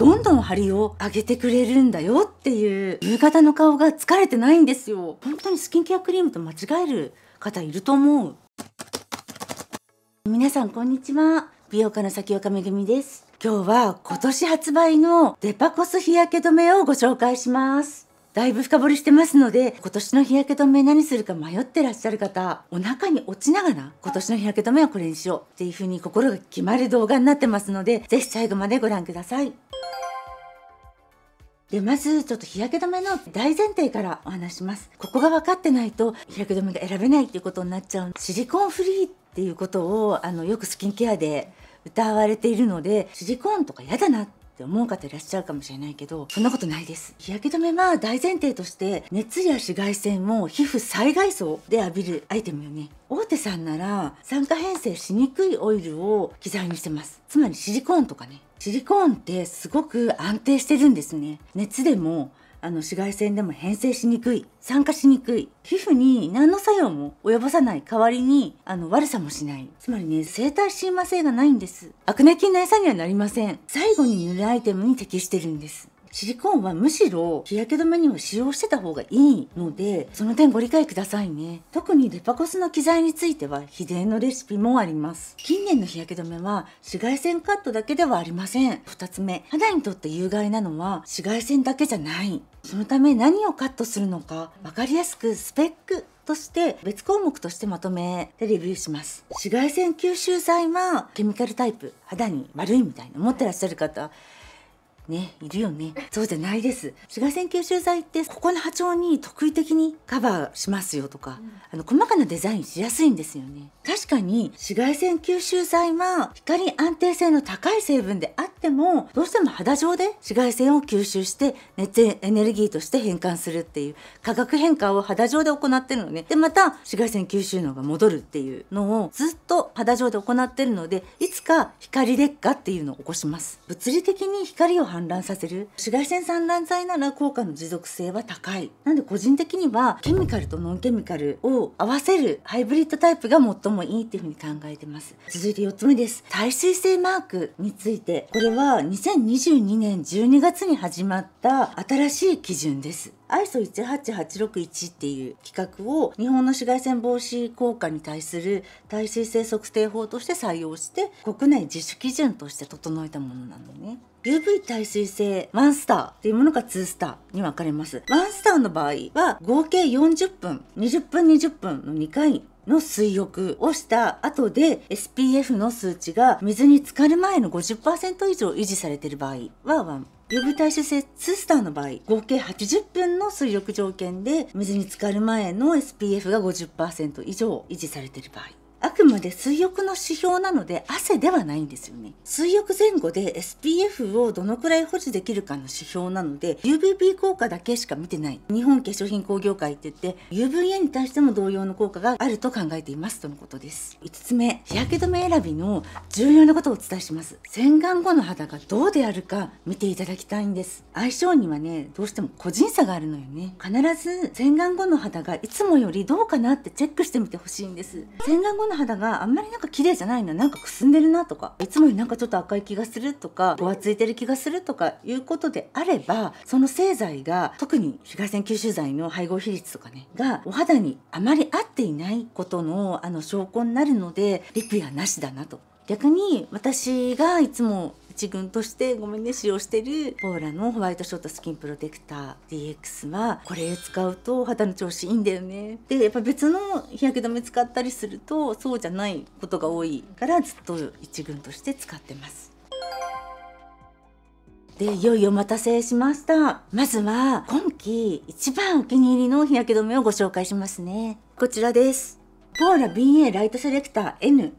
どんどん張りを上げてくれるんだよっていう夕方の顔が疲れてないんですよ本当にスキンケアクリームと間違える方いると思う皆さんこんにちは美容家の先岡めぐみです今日は今年発売のデパコス日焼け止めをご紹介しますだいぶ深掘りしてますので今年の日焼け止め何するか迷ってらっしゃる方お腹に落ちながら今年の日焼け止めはこれにしようっていう風に心が決まる動画になってますので是非最後までご覧ください。でまずちょっと日焼け止めの大前提からお話しますここが分かってないと日焼け止めが選べないっていうことになっちゃうシリコンフリーっていうことをあのよくスキンケアで歌われているのでシリコーンとか嫌だなってって思う方いらっしゃるかもしれないけどそんなことないです日焼け止めは大前提として熱や紫外線を皮膚最外層で浴びるアイテムよね大手さんなら酸化変成しにくいオイルを基材にしてますつまりシリコーンとかねシリコーンってすごく安定してるんですね熱でもあの紫外線でも変性しにくい酸化しにくい皮膚に何の作用も及ぼさない代わりにあの悪さもしないつまりね生体親和性がないんですアクネ菌の餌にはなりません最後に塗るアイテムに適してるんですシリコーンはむしろ日焼け止めには使用してた方がいいのでその点ご理解くださいね特にデパコスの機材については秘伝のレシピもあります近年の日焼け止めは紫外線カットだけではありません2つ目肌にとって有害なのは紫外線だけじゃないそのため何をカットするのか分かりやすくスペックとして別項目としてまとめてレビューします紫外線吸収剤はケミカルタイプ肌に悪いみたいな持ってらっしゃる方ねいるよねそうじゃないです紫外線吸収剤ってここの波長に特異的にカバーしますよとか、うん、あの細かなデザインしやすいんですよね確かに紫外線吸収剤は光安定性の高い成分であってもどうしても肌上で紫外線を吸収して熱エネルギーとして変換するっていう化学変化を肌上で行ってるのねでまた紫外線吸収能が戻るっていうのをずっと肌上で行ってるのでいつか光劣化っていうのを起こします物理的に光を反氾乱させる紫外線散乱剤なら効果の持続性は高いなんで個人的にはケミカルとノンケミカルを合わせるハイブリッドタイプが最もいいっていうふうに考えてます続いて4つ目です耐水性マークについてこれは2022年12月に始まった新しい基準です ISO18861 っていう規格を日本の紫外線防止効果に対する耐水性測定法として採用して国内自主基準として整えたものなのね。UV 耐水性1スターっていうものが2スターに分かれます。1スターの場合は合計40分、20分20分の2回の水浴をした後で SPF の数値が水に浸かる前の50%以上維持されている場合は1予備対処性ツースターの場合、合計80分の水力条件で、水に浸かる前の SPF が50%以上維持されている場合。あくまで水浴の指標なので汗ではないんですよね。水浴前後で SPF をどのくらい保持できるかの指標なので UVB 効果だけしか見てない。日本化粧品工業会って言って UVA に対しても同様の効果があると考えていますとのことです。5つ目、日焼け止め選びの重要なことをお伝えします。洗顔後の肌がどうであるか見ていただきたいんです。相性にはね、どうしても個人差があるのよね。必ず洗顔後の肌がいつもよりどうかなってチェックしてみてほしいんです。洗顔後の肌があんまりなんか綺麗じゃないななんかくすんでるなとかいつもよりなんかちょっと赤い気がするとか分厚いてる気がするとかいうことであればその製剤が特に紫外線吸収剤の配合比率とかねがお肌にあまり合っていないことのあの証拠になるのでリピはなしだなと逆に私がいつも一軍としてごめんね使用してるポーラのホワイトショットスキンプロテクター DX はこれ使うと肌の調子いいんだよねでやっぱ別の日焼け止め使ったりするとそうじゃないことが多いからずっと一軍として使ってますでいよいよお待たせしましたまずは今季一番お気に入りの日焼け止めをご紹介しますねこちらですポーラ BA ライトセレクター N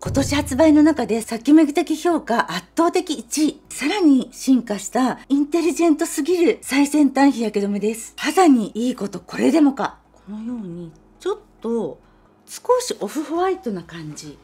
今年発売の中で先めぐ的評価圧倒的1位。さらに進化したインテリジェントすぎる最先端日焼け止めです。肌にいいことこれでもか。このようにちょっと少しオフホワイトな感じ。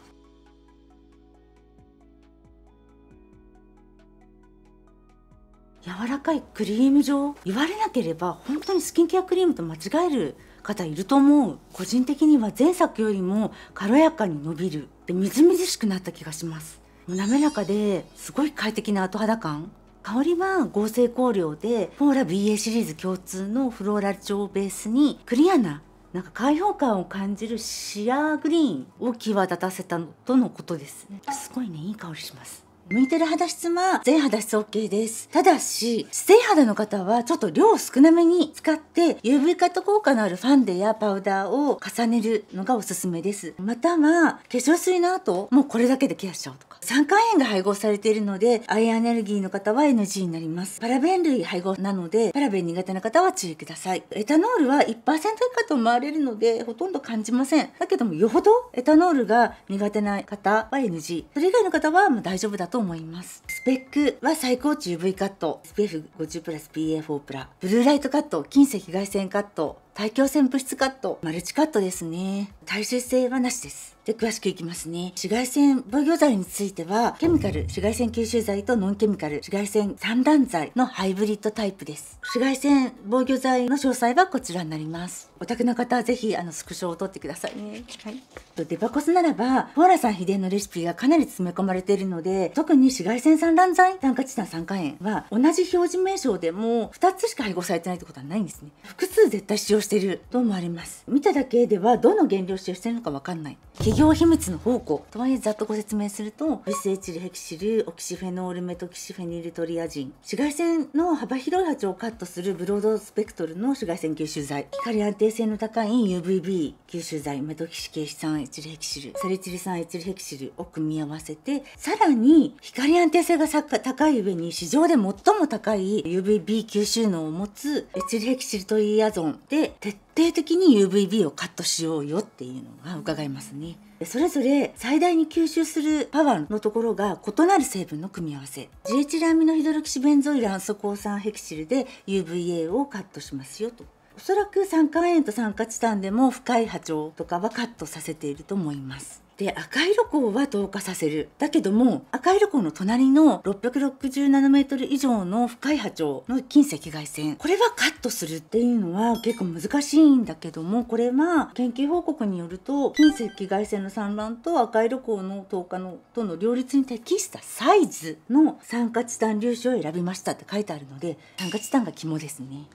柔らかいクリーム状言われなければ本当にスキンケアクリームと間違える方いると思う個人的には前作よりも軽やかに伸びるでみずみずしくなった気がします滑らかですごい快適な後肌感香りは合成香料でポーラ BA シリーズ共通のフローラル調をベースにクリアななんか開放感を感じるシアーグリーンを際立たせたとのことです、ね、すごいねいい香りします向いてる肌質は全肌質 OK です。ただし、素勢肌の方はちょっと量少なめに使って UV カット効果のあるファンデやパウダーを重ねるのがおすすめです。または、化粧水の後、もうこれだけでケアしちゃうとか。酸化塩が配合されているので、アイアンエネルギーの方は NG になります。パラベン類配合なので、パラベン苦手な方は注意ください。エタノールは1%以下と思われるので、ほとんど感じません。だけども、よほどエタノールが苦手な方は NG。それ以外の方はま大丈夫だと思いますスペックは最高値 UV カット SPF50 プラス PA4 プラブルーライトカット近赤外線カット大気汚染物質カット、マルチカットですね。耐水性はなしです。で、詳しくいきますね。紫外線防御剤については、ケミカル、紫外線吸収剤とノンケミカル、紫外線散乱剤のハイブリッドタイプです。紫外線防御剤の詳細はこちらになります。お宅の方はぜひ、あの、スクショを撮ってくださいね。はい。と、デパコスならば、ポーラさん秘伝のレシピがかなり詰め込まれているので、特に紫外線散乱剤、炭化チタン酸化塩は、同じ表示名称でも2つしか配合されてないってことはないんですね。複数絶対使用料していると思われます見ただけではどの原料使用しているのかわかんない企業秘密の宝庫とはいえざっとご説明するとスエチルヘキシルオキシフェノールメトキシフェニルトリアジン紫外線の幅広い波長をカットするブロードスペクトルの紫外線吸収剤光安定性の高い UVB 吸収剤メトキシケシ酸エチルヘキシルサリチル酸エチルヘキシルを組み合わせてさらに光安定性が高い上に市場で最も高い UVB 吸収能を持つエチルヘキシルトリアゾンで徹底的に UVB をカットしようよっていうのが伺えますねそれぞれ最大に吸収するパワーのところが異なる成分の組み合わせジ GH アミノヒドロキシベンゾイル暗素抗酸ヘキシルで UVA をカットしますよとおそらく酸化塩と酸化チタンでも深い波長とかはカットさせていると思いますで赤色光は透過させるだけども赤色光の隣の660ナノメートル以上の深い波長の近赤外線これはカットするっていうのは結構難しいんだけどもこれは研究報告によると近赤外線の産卵と赤色光の透過のとの両立に適したサイズの酸化チタン粒子を選びましたって書いてあるので酸化チタンが肝ですね。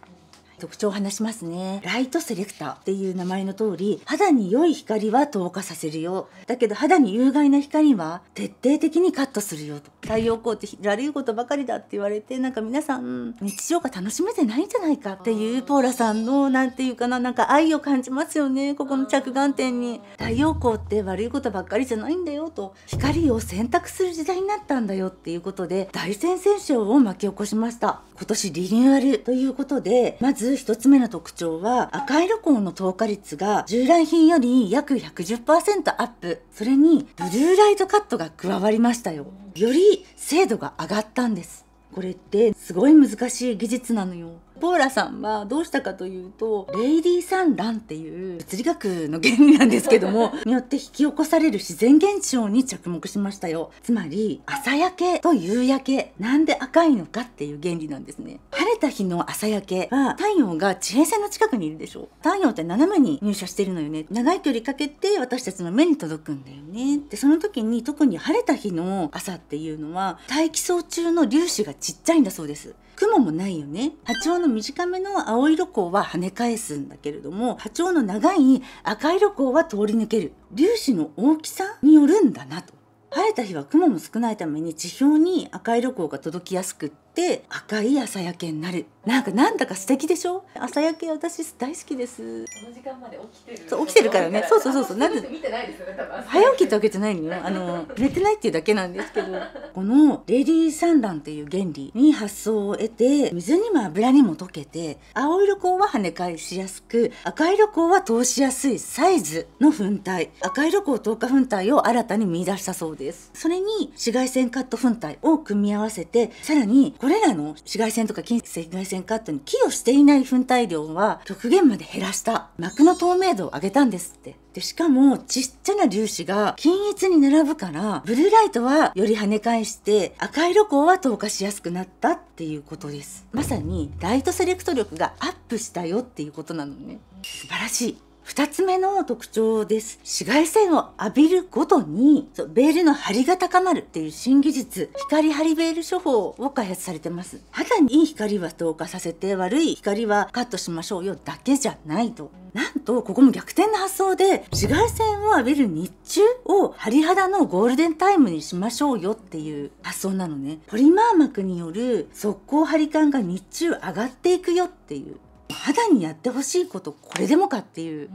特徴を話しますねライトセレクターっていう名前の通り肌に良い光は透過させるよだけど肌に有害な光は徹底的にカットするよと太陽光って悪いことばかりだって言われてなんか皆さん日常が楽しめてないんじゃないかっていうポーラさんの何て言うかななんか愛を感じますよねここの着眼点に太陽光って悪いことばっかりじゃないんだよと光を選択する時代になったんだよっていうことで大戦戦勝を巻き起こしました今年リニューアルということでまず1一つ目の特徴は赤色光の透過率が従来品より約110%アップそれにブルーライトカットが加わりましたよより精度が上がったんですこれってすごい難しい技術なのよポーラさんはどうしたかというとレイディー・サン・ランっていう物理学の原理なんですけども によって引き起こされる自然現象に着目しましたよつまり朝焼けと夕焼けなんで赤いのかっていう原理なんですねれた日の朝焼けは太陽が地平線の近くにいるでしょ太陽って斜めに入射してるのよね長い距離かけて私たちの目に届くんだよねでその時に特に晴れた日の朝っていうのは大気層中の粒子がちっちゃいんだそうです雲もないよね波長の短めの青色光は跳ね返すんだけれども波長の長い赤色光は通り抜ける粒子の大きさによるんだなと晴れた日は雲も少ないために地表に赤色光が届きやすくっって赤い朝焼けになるなんかなんだか素敵でしょ朝焼け私大好きですこの時間まで起きてるそう起きてるからねそうそうそうそうなんで見てないですよね多分早起きってわけじゃないのよ あの寝てないっていうだけなんですけどこのレディー産卵っていう原理に発想を得て水にも油にも溶けて青色光は跳ね返しやすく赤色光は通しやすいサイズの粉体赤色光透過粉体を新たに見出したそうですそれに紫外線カット粉体を組み合わせてさらにこれらの紫外線とか近赤外線かっていうの寄与していない粉体量は極限まで減らした膜の透明度を上げたんですってでしかもちっちゃな粒子が均一に並ぶからブルーライトはより跳ね返して赤色光は透過しやすくなったっていうことですまさにライトセレクト力がアップしたよっていうことなのね素晴らしい二つ目の特徴です。紫外線を浴びるごとに、そうベールの張りが高まるっていう新技術、光張りベール処方を開発されてます。肌にいい光は透過させて、悪い光はカットしましょうよだけじゃないと。なんと、ここも逆転の発想で、紫外線を浴びる日中を張り肌のゴールデンタイムにしましょうよっていう発想なのね。ポリマー膜による速攻張り感が日中上がっていくよっていう。肌にやってほしいことこれでもかっていう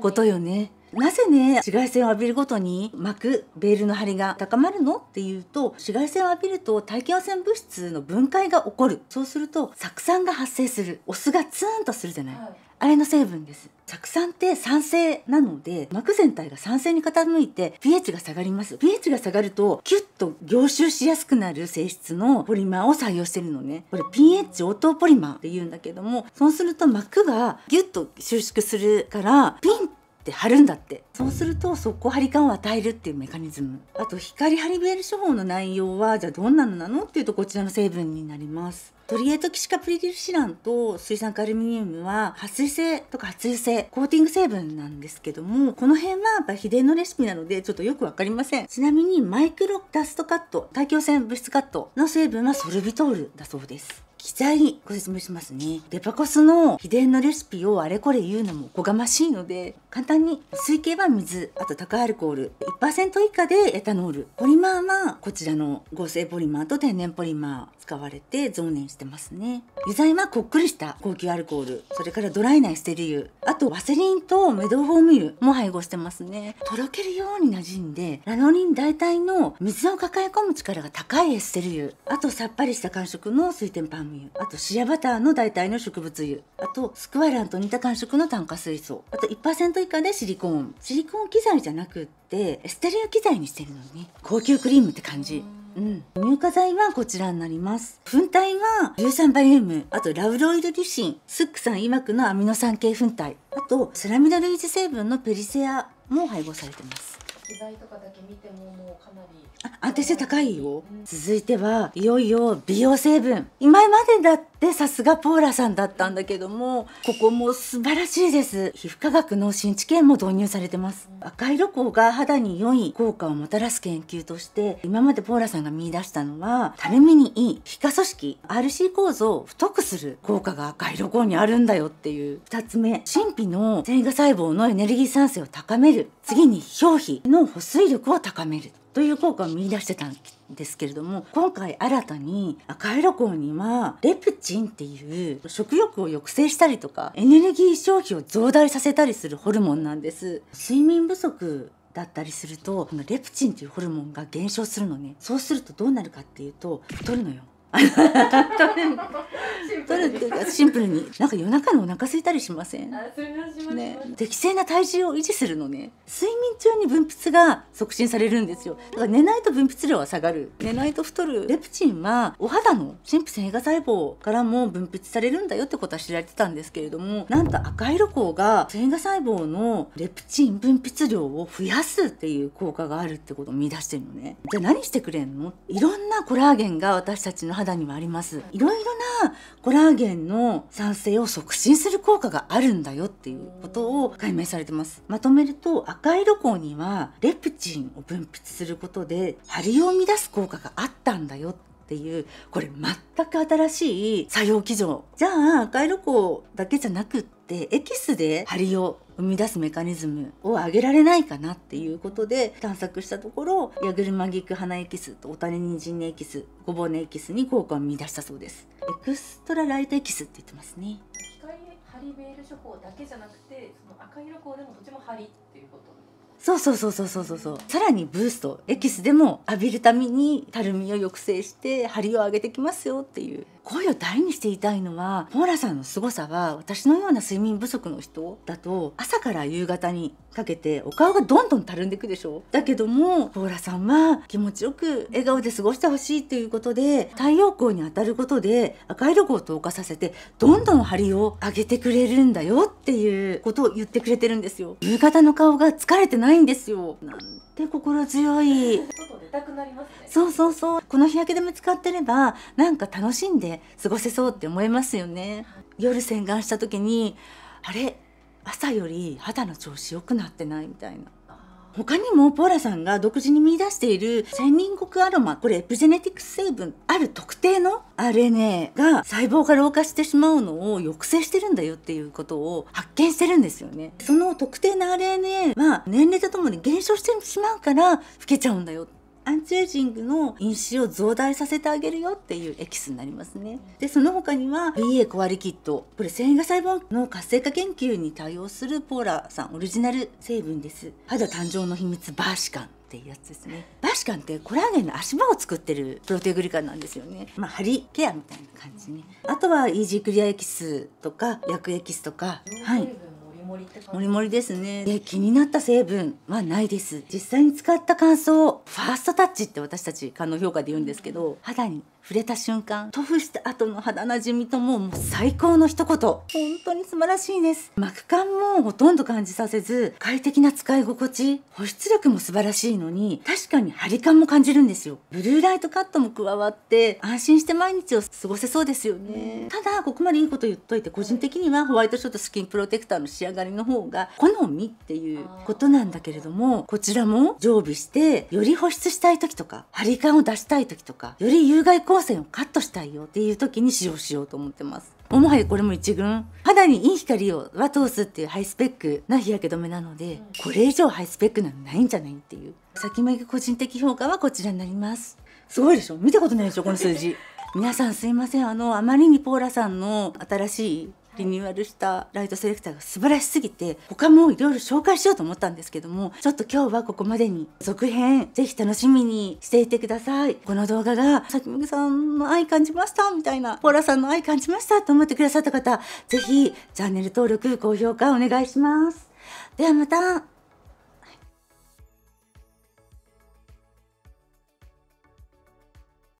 ことよね。なぜね紫外線を浴びるごとに膜ベールの張りが高まるのっていうと紫外線を浴びると大気汚染物質の分解が起こるそうすると酢酸が発生するお酢がツーンとするじゃない、はいあれの成分です酢酸って酸性なので膜全体が酸性に傾いて pH が下がります pH が下がるとキュッと凝集しやすくなる性質のポリマーを採用してるのねこれ pH 応答ポリマーって言うんだけどもそうすると膜がギュッと収縮するからピンって貼るんだってそうすると速攻張り感を与えるっていうメカニズムあと光ハリベール処方の内容はじゃあどんなのなのっていうとこちらの成分になりますトリエトキシカプリルシランと水酸化アルミニウムは撥水性とか発油性コーティング成分なんですけどもこの辺はやっぱ秘伝のレシピなのでちょっとよくわかりませんちなみにマイクロダストカット大気汚染物質カットの成分はソルビトールだそうです刻にご説明しますねデパコスの秘伝のレシピをあれこれ言うのもこがましいので簡単に水系は水あと高アルコール1%以下でエタノールポリマーはこちらの合成ポリマーと天然ポリマー使われて増粘してますね油剤はこっくりした高級アルコールそれからドライなエステリ油あとワセリンとメドフォーム油も配合してますねとろけるように馴染んでラノリン大体の水を抱え込む力が高いエステリ油あとさっぱりした感触の水天パンあとシアバターの代替の植物油あとスクワランと似た感触の炭化水素あと1%以下でシリコーンシリコーン機材じゃなくってステレオ機材にしてるのね高級クリームって感じうん、乳化剤はこちらになります。粉体は硫酸バリウム、あとラウロイドリシン、スックさんマくのアミノ酸系粉体、あとセラミド類似成分のペリセアも配合されてます。機材とかだけ見てももうかなり安定性高いよ続いてはいよいよ美容成分今までだってさすがポーラさんだったんだけどもここも素晴らしいです皮膚科学の新知見も導入されてます赤色光が肌に良い効果をもたらす研究として今までポーラさんが見出したのはたるみにいい皮下組織 RC 構造を太くする効果が赤色光にあるんだよっていう2つ目神秘の線維細胞のエネルギー産生を高める次に表皮の保水力を高めるという効果を見出してたんですけれども今回新たに赤色港にはレプチンっていう食欲を抑制したりとかエネルギー消費を増大させたりするホルモンなんです睡眠不足だったりするとこのレプチンっていうホルモンが減少するのねそうするとどうなるかっていうと太るのよ 取るっていうかシンプルになんか夜中のお腹空いたりしませんね、適正な体重を維持するのね睡眠中に分泌が促進されるんですよだから寝ないと分泌量は下がる寝ないと太るレプチンはお肌の神父線映化細胞からも分泌されるんだよってことは知られてたんですけれどもなんと赤色光が線映画細胞のレプチン分泌量を増やすっていう効果があるってことを見出してるのねじゃあ何してくれんのいろんなコラーゲンが私たちの肌にはありますいろいろなコラーゲンの産生を促進する効果があるんだよっていうことを解明されてますまとめると赤色光にはレプチンを分泌することで張りを生み出す効果があったんだよってっていうこれ全く新しい作用基準じゃあ赤色光だけじゃなくってエキスで張りを生み出すメカニズムを上げられないかなっていうことで探索したところヤグルマギク花エキスとオタネニジンエキスごぼうネエキスに効果を見出したそうですエクストラライトエキスって言ってますね光ハリベール処方だけじゃなくてその赤色光でもとてもハそうそうそうそうそうそうそうさらにブーストエキスでも浴びるためにたるみを抑制して張りを上げてきますよっていう声を大にしていたいのはポーラさんの凄さは私のような睡眠不足の人だと朝から夕方にかけてお顔がどんどんたるんでいくでしょだけどもポーラさんは気持ちよく笑顔で過ごしてほしいということで太陽光に当たることで赤色子を透過させてどんどん張りを上げてくれるんだよっていうことを言ってくれてるんですよ夕方の顔が疲れてないんですよなんって心強い。外出たくなります、ね、そうそうそう。この日焼け止め使ってればなんか楽しんで過ごせそうって思いますよね。夜洗顔した時にあれ朝より肌の調子良くなってないみたいな。他にもポーラさんが独自に見出している千人国アロマ、これエプジェネティクス成分、ある特定の RNA が細胞が老化してしまうのを抑制してるんだよっていうことを発見してるんですよね。その特定の RNA は年齢とともに減少してしまうから老けちゃうんだよっアンチエイジングの因子を増大させてあげるよっていうエキスになりますね。で、その他には BA コアリキッド。これ繊維が細胞の活性化研究に対応するポーラさんオリジナル成分です。肌誕生の秘密バーシカン。っていうやつですねバシカンってコラーゲンの足場を作ってるプロテグリカンなんですよねまあハリケアみたいな感じねあとはイージークリアエキスとか薬エキスとかはいりって感じもりもりですねで気になった成分はないです実際に使った感想ファーストタッチって私たち官能評価で言うんですけど肌に触れた瞬間塗布した後の肌なじみとももう最高の一言本当に素晴らしいです膜感もほとんど感じさせず快適な使い心地保湿力も素晴らしいのに確かに張り感も感じるんですよブルーライトカットも加わって安心して毎日を過ごせそうですよねただここまでいいこと言っといて個人的にはホワイトショートスキンプロテクターの仕上がりの方が好みっていうことなんだけれどもこちらも常備してより保湿したい時とか張り感を出したい時とかより有害効光線をカットしたいよっていう時に使用しようと思ってます。もはやこれも一群肌にいい光をは通すっていうハイスペックな日焼け止めなのでこれ以上ハイスペックなんないんじゃないっていう先め個人的評価はこちらになりますすごいでしょ見たことないでしょこの数字 皆さんすいませんあのあまりにポーラさんの新しいリニューアルしたライトセレクターが素晴らしすぎて他もいろいろ紹介しようと思ったんですけどもちょっと今日はここまでに続編ぜひ楽しみにしていてくださいこの動画がさきむぐさんの愛感じましたみたいなポーラさんの愛感じましたと思ってくださった方ぜひチャンネル登録高評価お願いしますではまた